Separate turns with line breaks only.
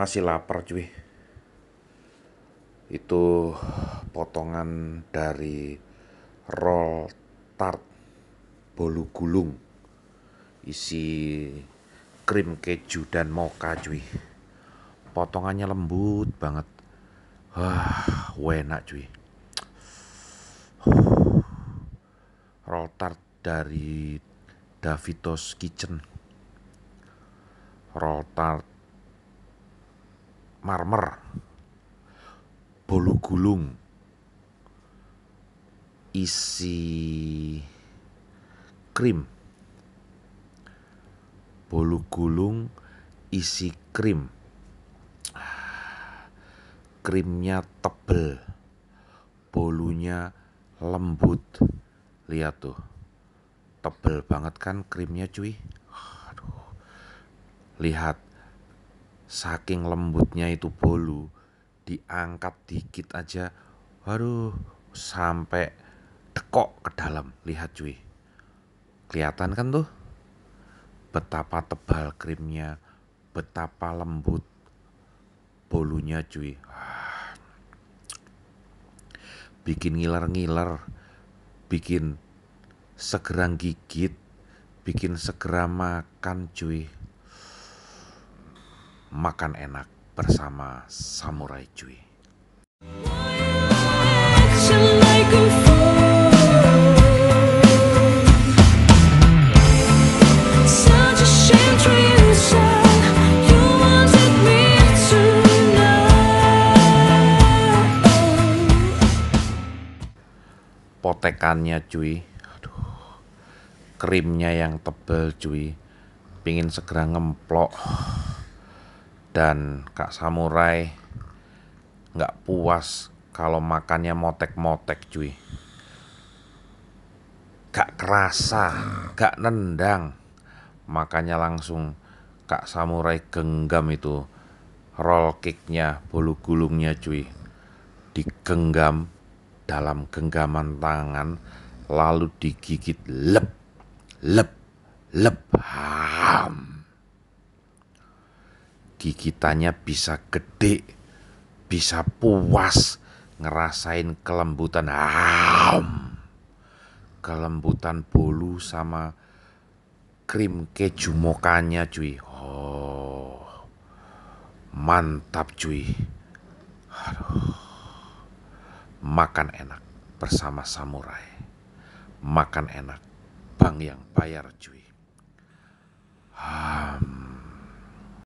Masih lapar cuy. Itu potongan dari roll tart bolu gulung isi krim keju dan mocha cuy. Potongannya lembut banget. Wah, enak cuy. roll tart dari Davido's Kitchen. Roll tart marmer, bolu gulung, isi krim, bolu gulung isi krim, krimnya tebel, bolunya lembut, lihat tuh, tebel banget kan krimnya cuy, aduh, lihat saking lembutnya itu bolu diangkat dikit aja waduh sampai tekok ke dalam lihat cuy kelihatan kan tuh betapa tebal krimnya betapa lembut bolunya cuy bikin ngiler-ngiler bikin segera gigit bikin segera makan cuy makan enak bersama Samurai Cui. potekannya cuy aduh krimnya yang tebel cuy pingin segera ngemplok dan Kak Samurai nggak puas kalau makannya motek-motek cuy gak kerasa gak nendang makanya langsung Kak Samurai genggam itu roll kicknya bulu gulungnya cuy digenggam dalam genggaman tangan lalu digigit lep lep lep ham gigitannya bisa gede, bisa puas ngerasain kelembutan ham. Kelembutan bolu sama krim keju mokanya cuy. Oh, mantap cuy. Aduh. Makan enak bersama samurai. Makan enak. Bang yang bayar cuy. Ham.